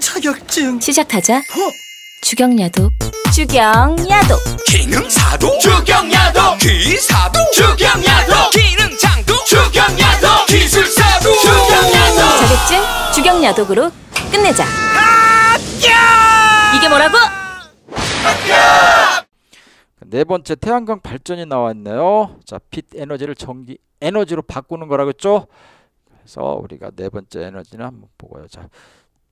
자격증 시작하자 어? 주경야도 주경야도 기능사도 주경야도 기사도 주경야도 기능장도 주경야도 기술사도 주경야도 자격증 주경야독으로 끝내자 이게 뭐라고? 네 번째 태양광 발전이 나왔네요. 자, 빛 에너지를 전기 에너지로 바꾸는 거라고 했죠? 그래서 우리가 네 번째 에너지는 한번 보고요. 자,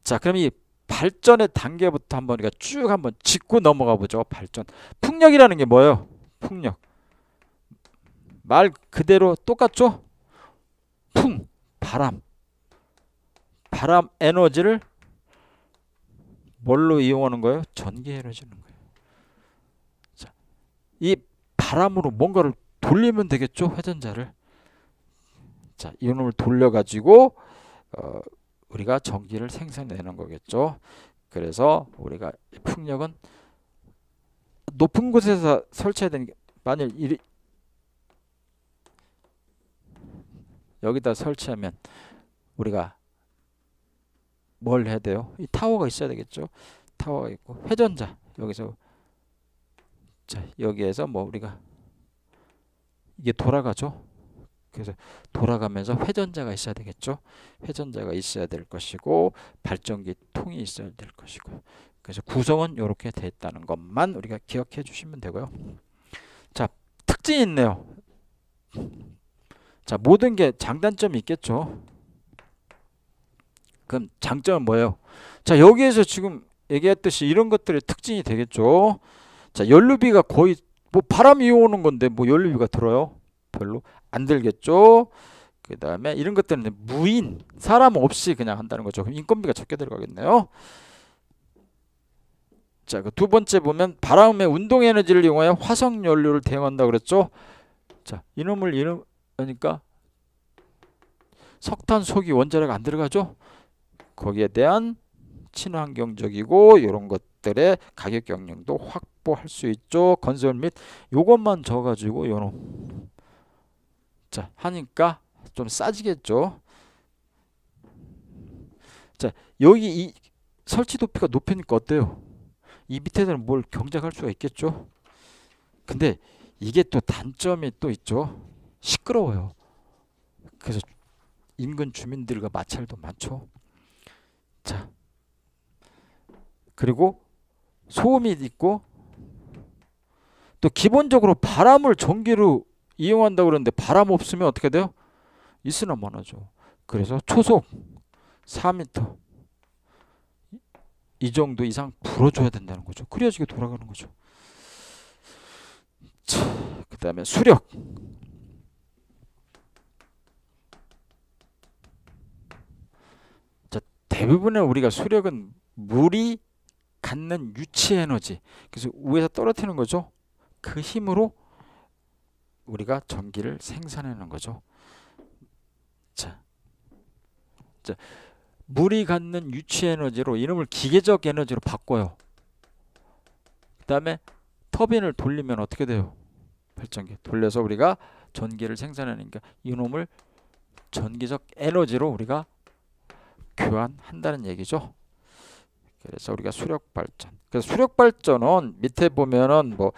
자, 그럼 이 발전의 단계부터 한번 우리가 쭉 한번 짚고 넘어가 보죠. 발전. 풍력이라는 게 뭐예요? 풍력. 말 그대로 똑같죠? 풍, 바람. 바람 에너지를 뭘로 이용하는 거예요? 전기 에너지는 거예요. 자, 이 바람으로 뭔가를 돌리면 되겠죠? 회전자를. 자, 이놈을 돌려가지고 어, 우리가 전기를 생산내는 거겠죠. 그래서 우리가 풍력은 높은 곳에서 설치해야 되는 게 만일 이리, 여기다 설치하면 우리가 뭘 해야 돼요? 이 타워가 있어야 되겠죠. 타워가 있고 회전자 여기서 자 여기에서 뭐 우리가 이게 돌아가죠. 그래서 돌아가면서 회전자가 있어야 되겠죠. 회전자가 있어야 될 것이고 발전기 통이 있어야 될것이고 그래서 구성은 이렇게 돼 있다는 것만 우리가 기억해 주시면 되고요. 자, 특징이 있네요. 자, 모든 게 장단점이 있겠죠. 그럼 장점은 뭐예요? 자, 여기에서 지금 얘기했듯이 이런 것들의 특징이 되겠죠. 자, 연료비가 거의 뭐 바람이 오는 건데 뭐 연료비가 들어요? 별로 안 들겠죠. 그 다음에 이런 것들은 무인 사람 없이 그냥 한다는 거죠. 그럼 인건비가 적게 들어가겠네요. 자, 그 두 번째 보면 바람의 운동 에너지를 이용하여 화석 연료를 대응한다 그랬죠. 자, 이놈을 이놈 그러니까 석탄 속이 원자력 안 들어가죠. 거기에 대한 친환경적이고 이런 것들의 가격 경쟁도 확보할 수 있죠. 건설 및 요것만 적어 가지고 요놈 자 하니까 좀 싸지겠죠 자 여기 이 설치 도피가 높으니까 어때요 이 밑에는 뭘 경작할 수가 있겠죠 근데 이게 또 단점이 또 있죠 시끄러워요 그래서 인근 주민들과 마찰도 많죠 자 그리고 소음이 있고 또 기본적으로 바람을 전기로 이용한다고 그러는데 바람 없으면 어떻게 돼요? 있으나 많아져. 그래서 초속 4m 이 정도 이상 불어줘야 된다는 거죠. 그래야지 돌아가는 거죠. 그 다음에 수력 자, 대부분의 우리가 수력은 물이 갖는 유치 에너지 그래서 위에서 떨어뜨리는 거죠. 그 힘으로 우리가 전기를 생산하는 거죠. 자, 자 물이 갖는 유치 에너지로 이놈을 기계적 에너지로 바꿔요. 그 다음에 터빈을 돌리면 어떻게 돼요? 발전기 돌려서 우리가 전기를 생산하니까 이놈을 전기적 에너지로 우리가 교환한다는 얘기죠. 그래서 우리가 수력 발전. 그래서 수력 발전은 밑에 보면은 뭐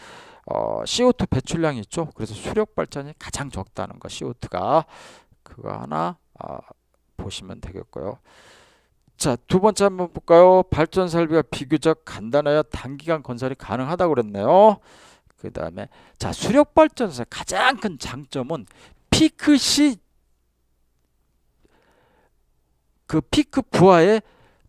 어, CO2 배출량이 있죠. 그래서 수력 발전이 가장 적다는 거 CO2가 그거 하나 아, 보시면 되겠고요. 자, 두 번째 한번 볼까요? 발전 설비가 비교적 간단하여 단기간 건설이 가능하다고 그랬네요. 그다음에 자, 수력 발전소의 가장 큰 장점은 피크 시그 피크 부하에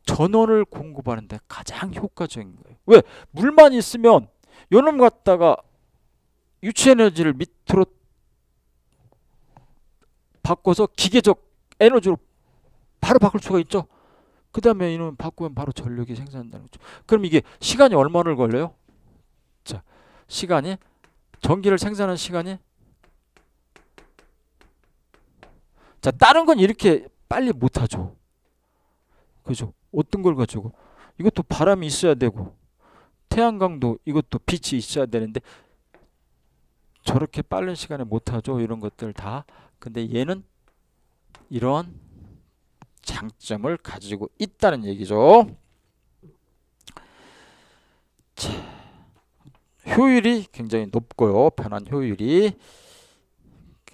전원을 공급하는데 가장 효과적인 거예요. 왜? 물만 있으면 요놈 갖다가 유치에너지를 밑으로 바꿔서 기계적 에너지로 바로 바꿀 수가 있죠. 그 다음에 이놈 바꾸면 바로 전력이 생산된다는 거죠. 그럼 이게 시간이 얼마를 걸려요? 자, 시간이 전기를 생산하는 시간이 자, 다른 건 이렇게 빨리 못 하죠. 그죠? 어떤 걸 가지고 이것도 바람이 있어야 되고 태양광도 이것도 빛이 있어야 되는데 저렇게 빠른 시간에 못하죠 이런 것들 다 근데 얘는 이런 장점을 가지고 있다는 얘기죠 자, 효율이 굉장히 높고요 변환 효율이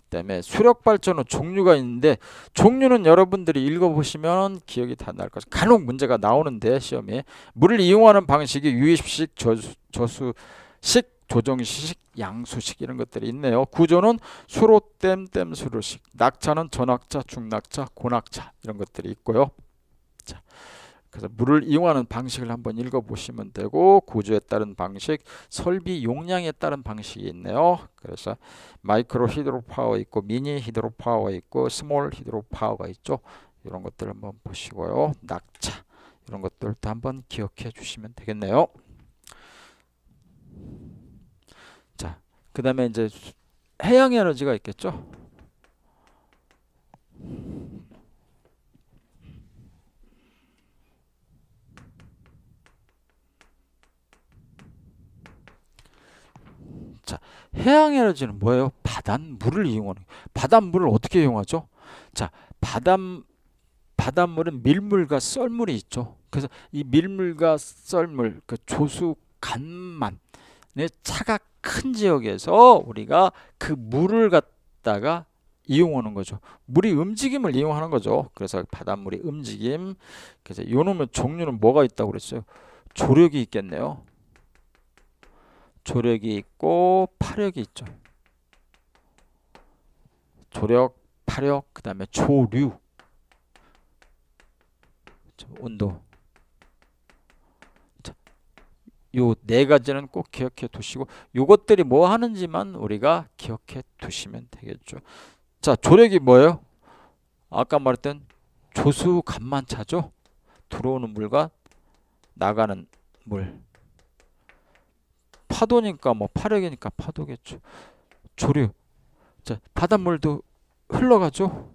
그다음에 수력 발전은 종류가 있는데 종류는 여러분들이 읽어보시면 기억이 다 날 것이 간혹 문제가 나오는데 시험에 물을 이용하는 방식이 유입식 저수, 저수식 조정식, 양수식 이런 것들이 있네요. 구조는 수로 땜, 땜 수로식. 낙차는 전낙차, 중낙차, 고낙차 이런 것들이 있고요. 자, 그래서 물을 이용하는 방식을 한번 읽어보시면 되고 구조에 따른 방식, 설비 용량에 따른 방식이 있네요. 그래서 마이크로 히드로 파워 있고 미니 히드로 파워 있고 스몰 히드로 파워가 있죠. 이런 것들 한번 보시고요. 낙차 이런 것들도 한번 기억해 주시면 되겠네요. 그 다음에 이제 해양 에너지가 있겠죠. 자, 해양 에너지는 뭐예요? 바닷물을 이용하는 바닷물을 어떻게 이용하죠? 자, 바닷 바닷물은 밀물과 썰물이 있죠. 그래서 이 밀물과 썰물, 그 조수 간만의 차각 큰 지역에서 우리가 그 물을 갖다가 이용하는 거죠. 물이 움직임을 이용하는 거죠. 그래서 바닷물의 움직임. 그래서 이놈의 종류는 뭐가 있다고 그랬어요? 조력이 있겠네요. 조력이 있고 파력이 있죠. 조력, 파력, 그 다음에 조류. 온도. 요네 가지는 꼭 기억해 두시고 요것들이 뭐 하는지만 우리가 기억해 두시면 되겠죠. 자, 조력이 뭐예요? 아까 말했던 조수 간만 차죠. 들어오는 물과 나가는 물. 파도니까 뭐 파력이니까 파도겠죠. 조류. 자, 바닷물도 흘러가죠.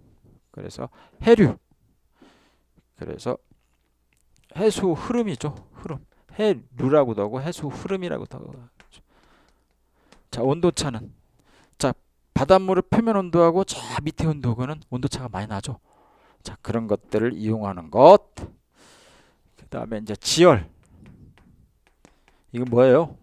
그래서 해류. 그래서 해수 흐름이죠. 흐름. 해류라고도 하고 해수 흐름이라고도 하고 자 온도차는 자 바닷물의 표면 온도하고 저 밑에 온도하고는 온도차가 많이 나죠 자 그런 것들을 이용하는 것그 다음에 이제 지열 이건 뭐예요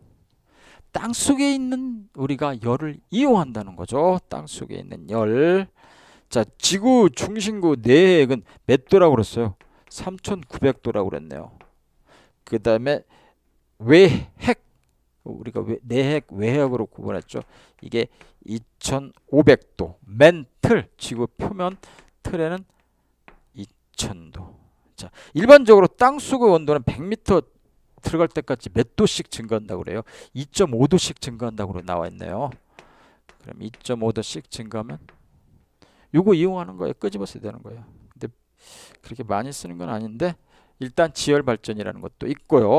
땅 속에 있는 우리가 열을 이용한다는 거죠 땅 속에 있는 열자 지구 중심구 내액은 몇 도라고 그랬어요 3900도라고 그랬네요 그 다음에 외핵 우리가 외, 내핵 외핵으로 구분했죠. 이게 2500도 맨틀 지구 표면 틀에는 2000도 자 일반적으로 땅속의 온도는 100m 들어갈 때까지 몇 도씩 증가한다고 그래요 2.5도씩 증가한다고 나와 있네요 그럼 2.5도씩 증가하면 요거 이용하는 거예요 끄집어서 되는 거예요 근데 그렇게 많이 쓰는 건 아닌데 일단 지열 발전이라는 것도 있고요.